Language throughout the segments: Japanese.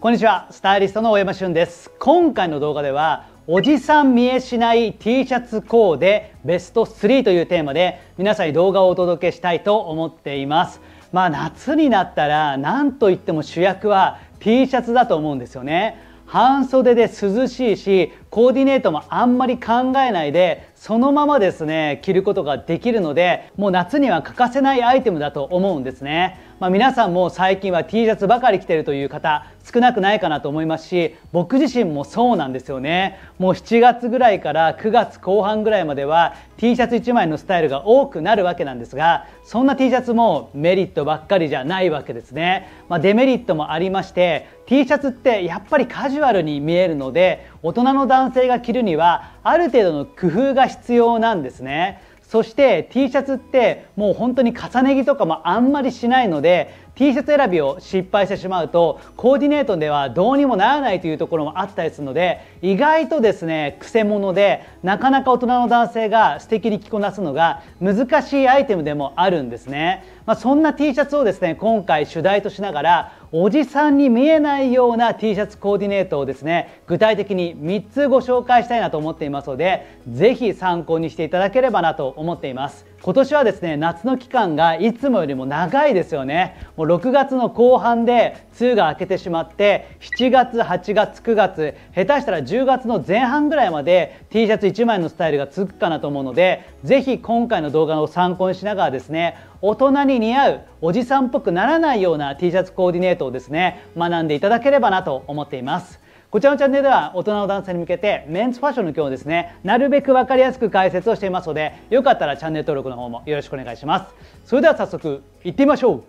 こんにちはスタイリストの大山俊です今回の動画ではおじさん見えしない T シャツコーデベスト3というテーマで皆さんに動画をお届けしたいと思っていますまあ夏になったら何といっても主役は T シャツだと思うんですよね半袖で涼しいしコーディネートもあんまり考えないでそのままですね着ることができるのでもう夏には欠かせないアイテムだと思うんですねまあ、皆さんも最近は T シャツばかり着てるという方少なくないかなと思いますし僕自身もそうなんですよねもう7月ぐらいから9月後半ぐらいまでは T シャツ1枚のスタイルが多くなるわけなんですがそんな T シャツもメリットばっかりじゃないわけですね、まあ、デメリットもありまして T シャツってやっぱりカジュアルに見えるので大人の男性が着るにはある程度の工夫が必要なんですねそして T シャツってもう本当に重ね着とかもあんまりしないので T シャツ選びを失敗してしまうとコーディネートではどうにもならないというところもあったりするので意外とですねくせ者でなかなか大人の男性が素敵に着こなすのが難しいアイテムでもあるんですね、まあ、そんな T シャツをですね今回主題としながらおじさんに見えないような T シャツコーディネートをですね具体的に3つご紹介したいなと思っていますので是非参考にしていただければなと思っています今年はですね夏の期間がいつもよりも長いですよねもう6月の後半で梅雨が明けてしまって7月8月9月下手したら10月の前半ぐらいまで T シャツ1枚のスタイルが続くかなと思うので是非今回の動画を参考にしながらですね大人に似合うおじさんっぽくならないような T シャツコーディネートをですね学んでいただければなと思っています。こちらのチャンネルでは大人の男性に向けてメンズファッションの今日ですねなるべく分かりやすく解説をしていますのでよかったらチャンネル登録の方もよろしくお願いしますそれでは早速いってみましょう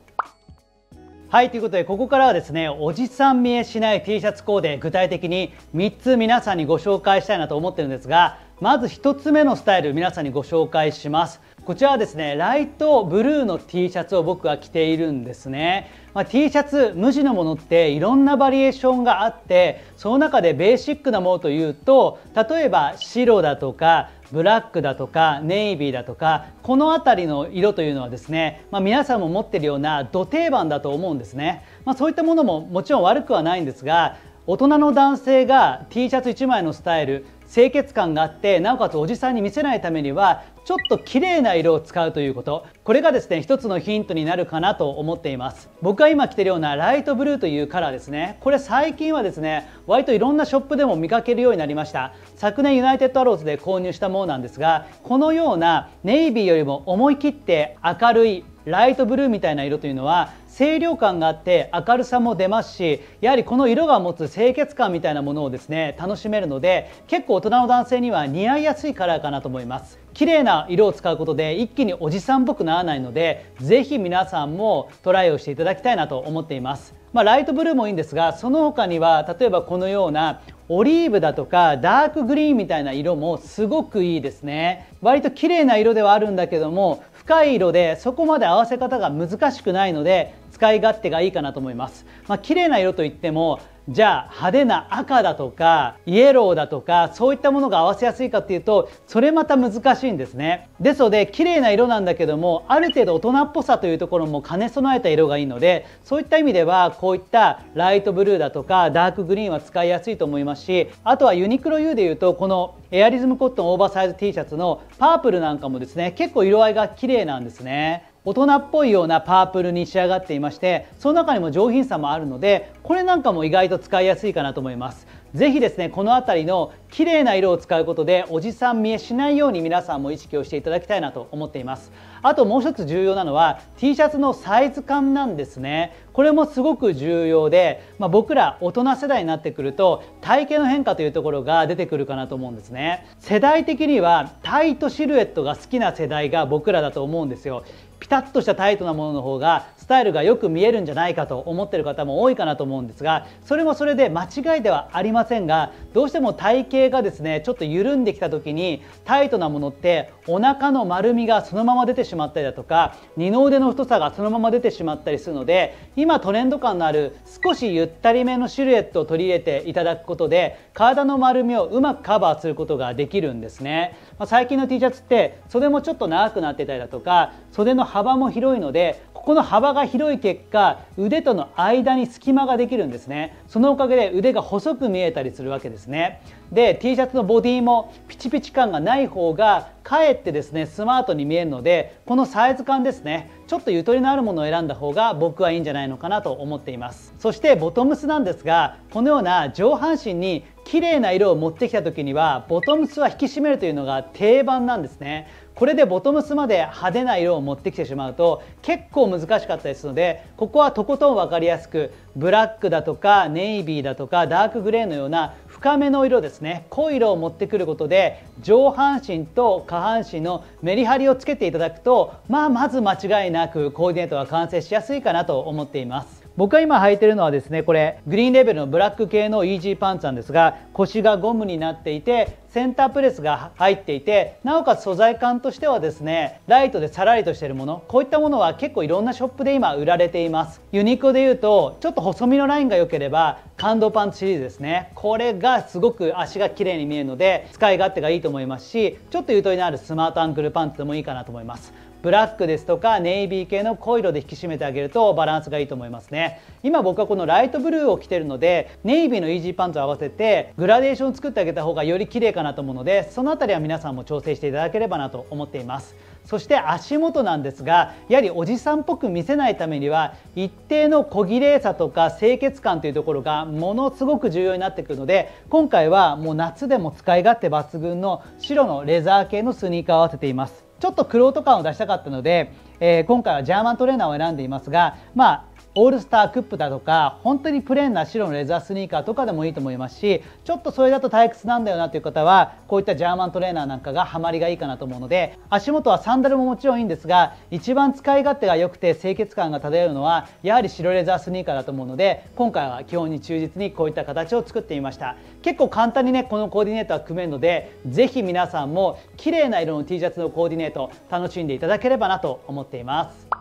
はいということでここからはですねおじさん見えしない T シャツコーデ具体的に3つ皆さんにご紹介したいなと思ってるんですがまず1つ目のスタイル皆さんにご紹介しますこちらはですねライトブルーの T シャツを僕は着ているんですね、まあ、T シャツ無地のものっていろんなバリエーションがあってその中でベーシックなものというと例えば白だとかブラックだとかネイビーだとかこの辺りの色というのはですね、まあ、皆さんも持っているような土定番だと思うんですね、まあ、そういったものももちろん悪くはないんですが大人の男性が T シャツ1枚のスタイル清潔感があってなおかつおじさんに見せないためにはちょっと綺麗な色を使うということこれがですね一つのヒントになるかなと思っています僕が今着てるようなライトブルーというカラーですねこれ最近はですね割といろんなショップでも見かけるようになりました昨年ユナイテッドアローズで購入したものなんですがこのようなネイビーよりも思い切って明るいライトブルーみたいな色というのは清涼感があって明るさも出ますしやはりこの色が持つ清潔感みたいなものをですね楽しめるので結構大人の男性には似合いやすいカラーかなと思います綺麗な色を使うことで一気におじさんっぽくならないのでぜひ皆さんもトライをしていただきたいなと思っていますまあ、ライトブルーもいいんですがその他には例えばこのようなオリーブだとかダークグリーンみたいな色もすごくいいですね割と綺麗な色ではあるんだけども深い色でそこまで合わせ方が難しくないので使い勝手がいいかなと思います。まあ、綺麗な色といってもじゃあ派手な赤だとかイエローだとかそういったものが合わせやすいかっていうとそれまた難しいんですねですので綺麗な色なんだけどもある程度大人っぽさというところも兼ね備えた色がいいのでそういった意味ではこういったライトブルーだとかダークグリーンは使いやすいと思いますしあとはユニクロ U でいうとこのエアリズムコットンオーバーサイズ T シャツのパープルなんかもですね結構色合いが綺麗なんですね大人っぽいようなパープルに仕上がっていましてその中にも上品さもあるのでこれなんかも意外と使いやすいかなと思います是非ですねこの辺りの綺麗な色を使うことでおじさん見えしないように皆さんも意識をしていただきたいなと思っていますあともう一つ重要なのは T シャツのサイズ感なんですねこれもすごく重要で、まあ、僕ら大人世代になってくると体型の変化というところが出てくるかなと思うんですね世代的にはタイトシルエットが好きな世代が僕らだと思うんですよピタッとしたタイトなものの方がスタイルがよく見えるんじゃないかと思ってる方も多いかなと思うんですがそれもそれで間違いではありませんがどうしても体型がですねちょっと緩んできた時にタイトなものってお腹の丸みがそのまま出てしまったりだとか二の腕の太さがそのまま出てしまったりするので今トレンド感のある少しゆったりめのシルエットを取り入れていただくことで体の丸みをうまくカバーすることができるんですね、まあ、最近の T シャツって袖もちょっと長くなってたりだとか袖の幅も広いのでここの幅が広い結果腕との間に隙間ができるんですねそのおかげで腕が細く見えたりするわけですねで T シャツのボディもピチピチ感がない方がかえってですねスマートに見えるのでこのサイズ感ですねちょっとゆとりのあるものを選んだ方が僕はいいんじゃないのかなと思っていますそしてボトムスなんですがこのような上半身に綺麗な色を持ってきた時にはボトムスは引き締めるというのが定番なんですねこれでボトムスまで派手な色を持ってきてしまうと結構難しかったですのでここはとことん分かりやすくブラックだとかネイビーだとかダークグレーのような深めの色ですね濃い色を持ってくることで上半身と下半身のメリハリをつけていただくと、まあ、まず間違いなくコーディネートが完成しやすいかなと思っています。僕が今履いてるのはですねこれグリーンレベルのブラック系のイージーパンツなんですが腰がゴムになっていてセンタープレスが入っていてなおかつ素材感としてはですねライトでさらりとしてるものこういったものは結構いろんなショップで今売られていますユニクロでいうとちょっと細身のラインが良ければ感動パンツシリーズですねこれがすごく足が綺麗に見えるので使い勝手がいいと思いますしちょっとゆとりのあるスマートアンクルパンツでもいいかなと思いますブラックですとかネイビー系の濃い色で引き締めてあげるとバランスがいいと思いますね今僕はこのライトブルーを着てるのでネイビーのイージーパンツを合わせてグラデーションを作ってあげた方がより綺麗かなと思うのでその辺りは皆さんも調整していただければなと思っていますそして足元なんですがやはりおじさんっぽく見せないためには一定の小綺麗さとか清潔感というところがものすごく重要になってくるので今回はもう夏でも使い勝手抜群の白のレザー系のスニーカーを合わせていますちょっとクロート感を出したかったので、えー、今回はジャーマントレーナーを選んでいますが、まあ、オールスタークップだとか本当にプレーンな白のレザースニーカーとかでもいいと思いますしちょっとそれだと退屈なんだよなという方はこういったジャーマントレーナーなんかがハマりがいいかなと思うので足元はサンダルももちろんいいんですが一番使い勝手が良くて清潔感が漂うのはやはり白レザースニーカーだと思うので今回は基本に忠実にこういった形を作ってみました結構簡単にねこのコーディネートは組めるので是非皆さんも綺麗な色の T シャツのコーディネート楽しんでいただければなと思っています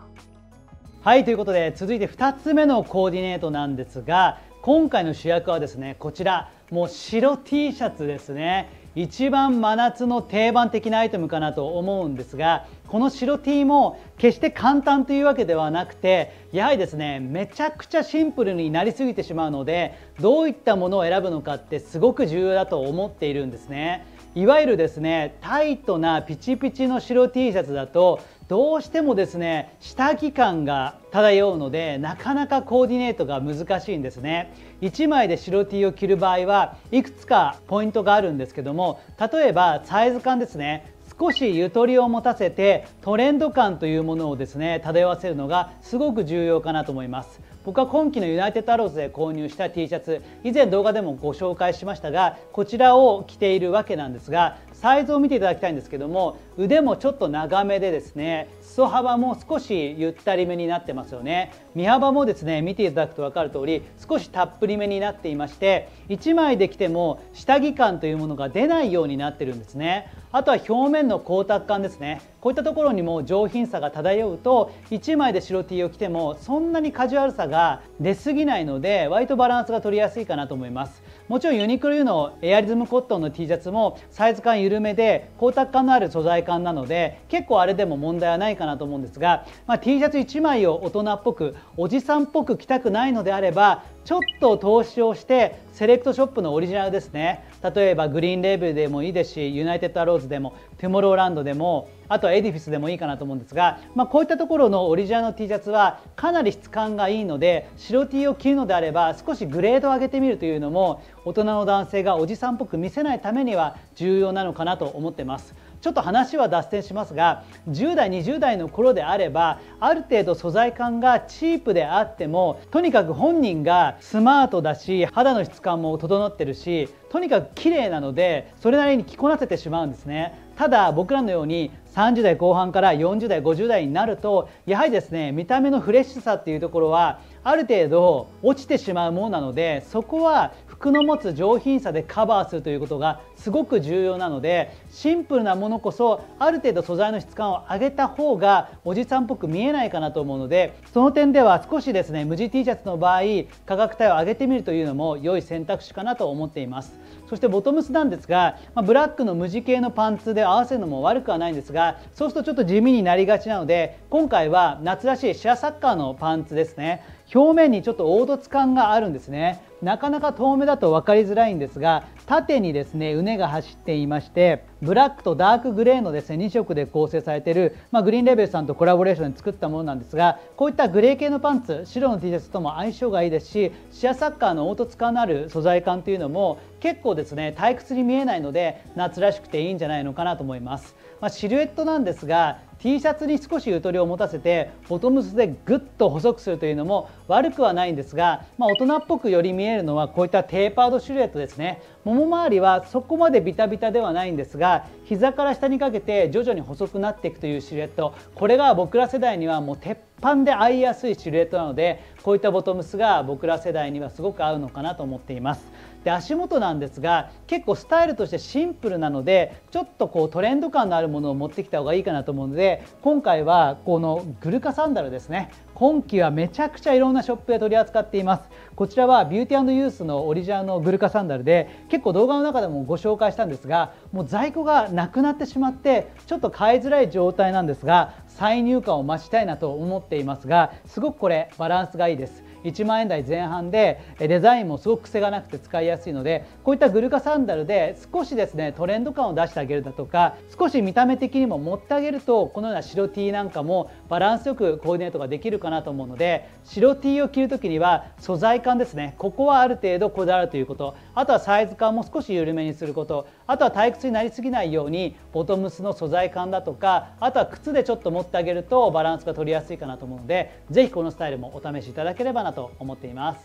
はいということで続いて2つ目のコーディネートなんですが今回の主役はですねこちらもう白 T シャツですね一番真夏の定番的なアイテムかなと思うんですがこの白 T も決して簡単というわけではなくてやはりですねめちゃくちゃシンプルになりすぎてしまうのでどういったものを選ぶのかってすごく重要だと思っているんですねいわゆるですねタイトなピチピチの白 T シャツだとどうしてもですね下着感が漂うのでなかなかコーディネートが難しいんですね1枚で白 T を着る場合はいくつかポイントがあるんですけども例えばサイズ感ですね少しゆとりを持たせてトレンド感というものをですね漂わせるのがすごく重要かなと思います僕は今季のユナイテッドアローズで購入した T シャツ以前動画でもご紹介しましたがこちらを着ているわけなんですがサイズを見ていただきたいんですけども腕もちょっと長めでですね裾幅も少しゆったりめになってますよね身幅もですね見ていただくと分かるとおり少したっぷりめになっていまして1枚で着ても下着感というものが出ないようになってるんですねあとは表面の光沢感ですねこういったところにも上品さが漂うと1枚で白 T を着てもそんなにカジュアルさが出すぎないので割とバランスが取りやすいかなと思いますもちろんユニクロ U のエアリズムコットンの T シャツもサイズ感緩めで光沢感のある素材感なので結構あれでも問題はないかなと思うんですが、まあ、T シャツ1枚を大人っぽくおじさんっぽく着たくないのであればちょっと投資をしてセレクトショップのオリジナルですね例えばグリーンレーベルでもいいですしユナイテッドアローズでもトゥモローランドでもあとはエディフィスでもいいかなと思うんですが、まあ、こういったところのオリジナルの T シャツはかなり質感がいいので白 T を着るのであれば少しグレードを上げてみるというのも大人の男性がおじさんっぽく見せないためには重要なのかなと思ってます。ちょっと話は脱線しますが10代20代の頃であればある程度素材感がチープであってもとにかく本人がスマートだし肌の質感も整ってるしとにかく綺麗なのでそれなりに着こなせてしまうんですねただ僕らのように30代後半から40代50代になるとやはりですね見た目のフレッシュさっていうところはある程度落ちてしまうものなのでそこは服の持つ上品さでカバーするということがすごく重要なのでシンプルなものこそある程度素材の質感を上げた方がおじさんっぽく見えないかなと思うのでその点では少しですね無地 T シャツの場合価格帯を上げてみるというのも良い選択肢かなと思っていますそしてボトムスなんですが、まブラックの無地系のパンツで合わせるのも悪くはないんですがそうするとちょっと地味になりがちなので今回は夏らしいシェアサッカーのパンツですね表面にちょっと凹凸感があるんですねなかなか遠目だと分かりづらいんですが縦にですね畝が走っていましてブラックとダークグレーのですね2色で構成されている、まあ、グリーンレベルさんとコラボレーションで作ったものなんですがこういったグレー系のパンツ白の T シャツとも相性がいいですしシアサッカーの凹凸感のある素材感というのも結構ですね退屈に見えないので夏らしくていいんじゃないのかなと思います、まあ、シルエットなんですが T シャツに少しゆとりを持たせてボトムスでぐっと細くするというのも悪くはないんですが、まあ、大人っぽくより見えるのはこういったテーパードシルエットですねもも周りはそこまでビタビタではないんですが膝から下にかけて徐々に細くなっていくというシルエットこれが僕ら世代にはもう鉄板で合いやすいシルエットなのでこういったボトムスが僕ら世代にはすごく合うのかなと思っています。で足元なんですが結構スタイルとしてシンプルなのでちょっとこうトレンド感のあるものを持ってきた方がいいかなと思うので今回はこのグルカサンダルですね今季はめちゃくちゃいろんなショップで取り扱っていますこちらはビューティーユースのオリジナルのグルカサンダルで結構動画の中でもご紹介したんですがもう在庫がなくなってしまってちょっと買いづらい状態なんですが再入荷を待ちたいなと思っていますがすごくこれバランスがいいです1万円台前半でデザインもすごく癖がなくて使いやすいのでこういったグルカサンダルで少しですねトレンド感を出してあげるだとか少し見た目的にも持ってあげるとこのような白 T なんかもバランスよくコーディネートができるかなと思うので白 T を着る時には素材感ですねここはある程度こだわるということあとはサイズ感も少し緩めにすることあとは退屈になりすぎないようにボトムスの素材感だとかあとは靴でちょっと持ってあげるとバランスが取りやすいかなと思うので是非このスタイルもお試しいただければなとと思っています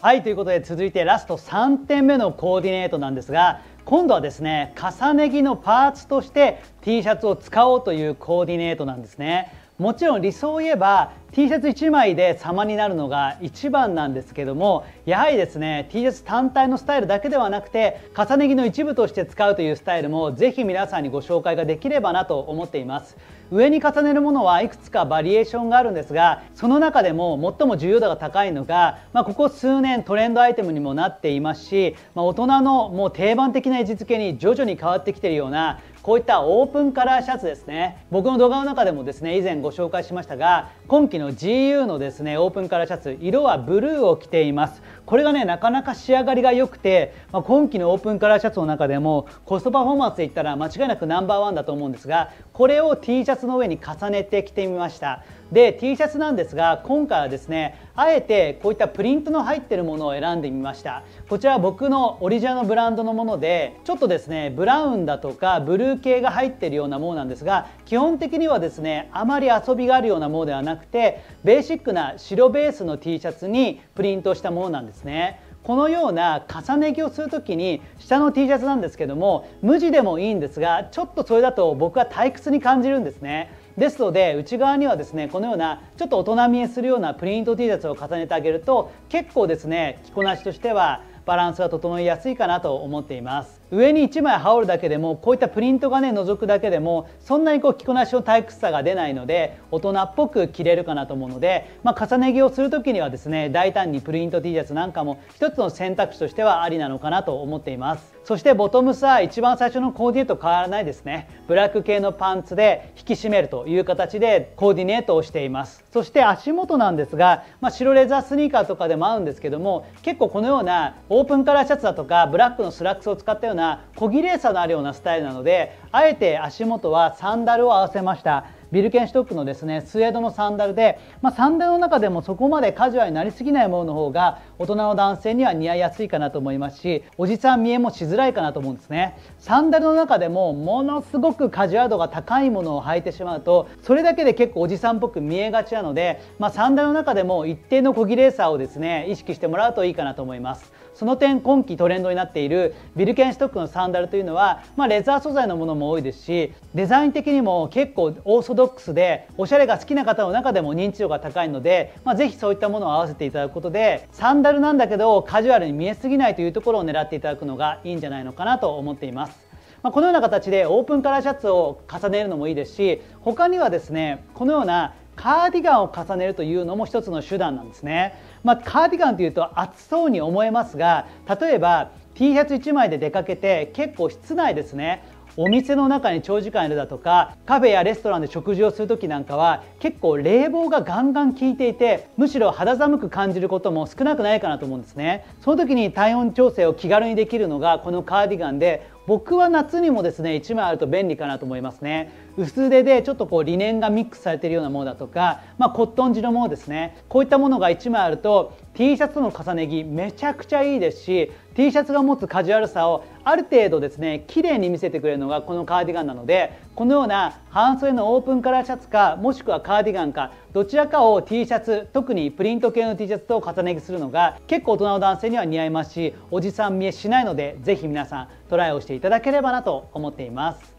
はいということで続いてラスト3点目のコーディネートなんですが今度はですね重ね着のパーツとして T シャツを使おうというコーディネートなんですねもちろん理想を言えば T シャツ1枚で様になるのが一番なんですけどもやはりですね T シャツ単体のスタイルだけではなくて重ね着の一部として使うというスタイルもぜひ皆さんにご紹介ができればなと思っています上に重ねるものはいくつかバリエーションがあるんですがその中でも最も重要度が高いのが、まあ、ここ数年トレンドアイテムにもなっていますし、まあ、大人のもう定番的な位置づけに徐々に変わってきているようなこういったオープンカラーシャツですね僕の動画の中でもですね以前ご紹介しましたが今季の GU のですねオープンカラーシャツ色はブルーを着ていますこれがねなかなか仕上がりが良くて、まあ、今季のオープンカラーシャツの中でもコストパフォーマンスでいったら間違いなくナンバーワンだと思うんですがこれを T シャツの上に重ねて着てみましたで T シャツなんですが今回はですねあえてこういったプリントの入ってるものを選んでみましたこちらは僕のオリジナルのブランドのものでちょっとですねブラウンだとかブルー系が入ってるようなものなんですが基本的にはですねあまり遊びがあるようなものではなくてベーシックな白ベースの T シャツにプリントしたものなんですねこのような重ね着をする時に下の T シャツなんですけども無地でもいいんですがちょっとそれだと僕は退屈に感じるんですねですので内側にはですねこのようなちょっと大人見えするようなプリント T シャツを重ねてあげると結構ですね着こなしとしてはバランスが整いやすいかなと思っています上に1枚羽織るだけでもこういったプリントがね覗くだけでもそんなにこう着こなしの退屈さが出ないので大人っぽく着れるかなと思うので、まあ、重ね着をする時にはですね大胆にプリント T シャツなんかも一つの選択肢としてはありなのかなと思っていますそしてボトムスは一番最初のコーディネート変わらないですねブラック系のパンツで引き締めるという形でコーディネートをしていますそして足元なんですが、まあ、白レザースニーカーとかでも合うんですけども結構このようなオープンカラーシャツだとかブラックのスラックスを使ったようなな小綺麗さのあるようなスタイルなのであえて足元はサンダルを合わせましたビルケンシュトックのですねスウェードのサンダルで、まあ、サンダルの中でもそこまでカジュアルになりすぎないものの方が大人の男性には似合いやすいかなと思いますしおじさん見えもしづらいかなと思うんですねサンダルの中でもものすごくカジュアル度が高いものを履いてしまうとそれだけで結構おじさんっぽく見えがちなので、まあ、サンダルの中でも一定の小綺麗さをですね意識してもらうといいかなと思いますその点今季トレンドになっているビルケンストックのサンダルというのは、まあ、レザー素材のものも多いですしデザイン的にも結構オーソドックスでおしゃれが好きな方の中でも認知度が高いので、まあ、ぜひそういったものを合わせていただくことでサンダルなんだけどカジュアルに見えすぎないというところを狙っていただくのがいいんじゃないのかなと思っています。まこのような形でオープンカラーシャツを重ねるのもいいですし他にはですねこのようなカーディガンを重ねるというのも一つの手段なんですね、まあ、カーディガンというと暑そうに思えますが例えば T シャツ1枚で出かけて結構室内ですねお店の中に長時間いるだとかカフェやレストランで食事をする時なんかは結構冷房がガンガン効いていてむしろ肌寒く感じることも少なくないかなと思うんですねその時に体温調整を気軽にできるのがこのカーディガンで僕は夏にもですね1枚あると便利かなと思いますね薄手でちょっとこうリネンがミックスされているようなものだとか、まあ、コットン地のものですねこういったものが1枚あると T シャツとの重ね着めちゃくちゃいいですし T シャツが持つカジュアルさをある程度ですね綺麗に見せてくれるのがこのカーディガンなのでこのような半袖のオープンカラーシャツかもしくはカーディガンかどちらかを T シャツ特にプリント系の T シャツと重ね着するのが結構大人の男性には似合いますしおじさん見えしないので是非皆さんトライをしていただければなと思っています。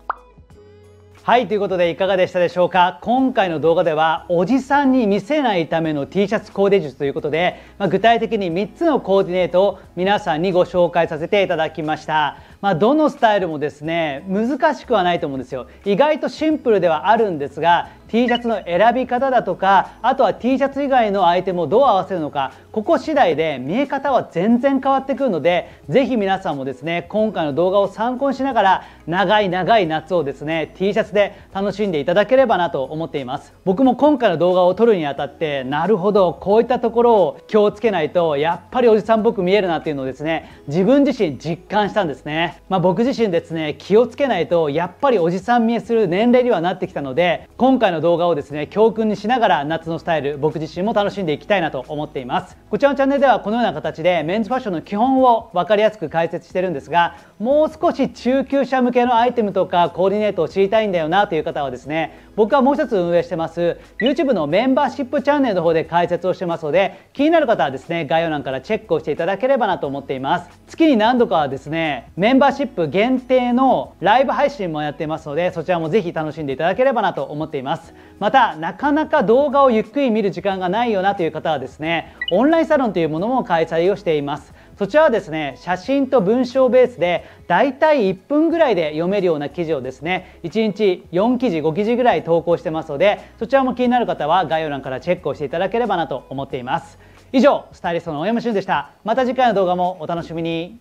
はいということでいかがでしたでしょうか今回の動画ではおじさんに見せないための T シャツコーデ術ということで、まあ、具体的に3つのコーディネートを皆さんにご紹介させていただきましたまあ、どのスタイルもですね難しくはないと思うんですよ意外とシンプルではあるんですが T シャツの選び方だとかあとは T シャツ以外のアイテムをどう合わせるのかここ次第で見え方は全然変わってくるのでぜひ皆さんもですね今回の動画を参考にしながら長い長い夏をですね T シャツで楽しんでいただければなと思っています僕も今回の動画を撮るにあたってなるほどこういったところを気をつけないとやっぱりおじさんっぽく見えるなっていうのをですね自分自身実感したんですねまあ、僕自身ですね気をつけないとやっぱりおじさん見えする年齢にはなってきたので今回の動画をですね教訓にしながら夏のスタイル僕自身も楽しんでいきたいなと思っていますこちらのチャンネルではこのような形でメンズファッションの基本を分かりやすく解説してるんですがもう少し中級者向けのアイテムとかコーディネートを知りたいんだよなという方はですね僕はもう一つ運営してます YouTube のメンバーシップチャンネルの方で解説をしてますので気になる方はですね概要欄からチェックをしていただければなと思っています月に何度かはですねメンバーシップ限定のライブ配信もやっていますのでそちらもぜひ楽しんでいただければなと思っていますまたなかなか動画をゆっくり見る時間がないよなという方はですねオンラインサロンというものも開催をしていますそちらはですね写真と文章ベースでだいたい1分ぐらいで読めるような記事をですね1日4記事5記事ぐらい投稿してますのでそちらも気になる方は概要欄からチェックをしていただければなと思っています以上スタイリストの大山俊でしたまた次回の動画もお楽しみに